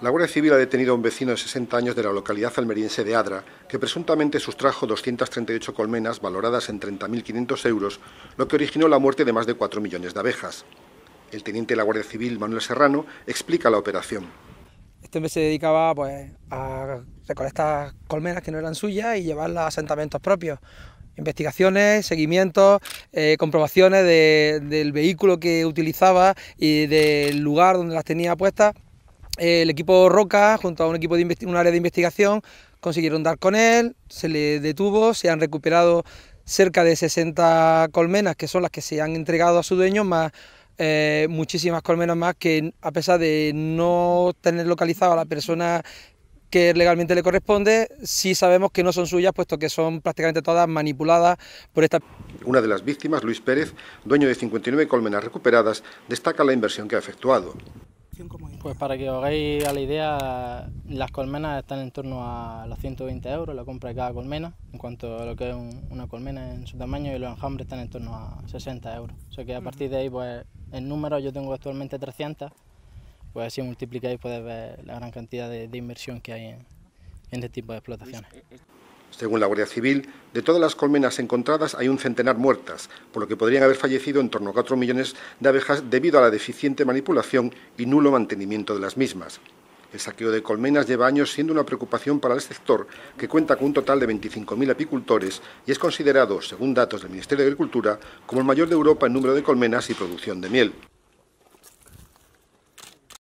La Guardia Civil ha detenido a un vecino de 60 años de la localidad almeriense de Adra, que presuntamente sustrajo 238 colmenas valoradas en 30.500 euros, lo que originó la muerte de más de 4 millones de abejas. El teniente de la Guardia Civil, Manuel Serrano, explica la operación. Este hombre se dedicaba pues, a recolectar colmenas que no eran suyas y llevarlas a asentamientos propios. Investigaciones, seguimientos, eh, comprobaciones del vehículo que utilizaba y del lugar donde las tenía puestas el equipo Roca, junto a un equipo de un área de investigación, consiguieron dar con él, se le detuvo, se han recuperado cerca de 60 colmenas, que son las que se han entregado a su dueño, más eh, muchísimas colmenas más que, a pesar de no tener localizado a la persona que legalmente le corresponde, sí sabemos que no son suyas, puesto que son prácticamente todas manipuladas por esta... Una de las víctimas, Luis Pérez, dueño de 59 colmenas recuperadas, destaca la inversión que ha efectuado. Pues para que os hagáis la idea, las colmenas están en torno a los 120 euros la compra de cada colmena, en cuanto a lo que es una colmena en su tamaño, y los enjambres están en torno a 60 euros. O sea que a partir de ahí, pues en número yo tengo actualmente 300, pues si multiplicáis podéis ver la gran cantidad de, inversión que hay en este tipo de explotaciones. Pues, eh, según la Guardia Civil, de todas las colmenas encontradas hay un centenar muertas, por lo que podrían haber fallecido en torno a 4 millones de abejas debido a la deficiente manipulación y nulo mantenimiento de las mismas. El saqueo de colmenas lleva años siendo una preocupación para el sector, que cuenta con un total de 25.000 apicultores y es considerado, según datos del Ministerio de Agricultura, como el mayor de Europa en número de colmenas y producción de miel.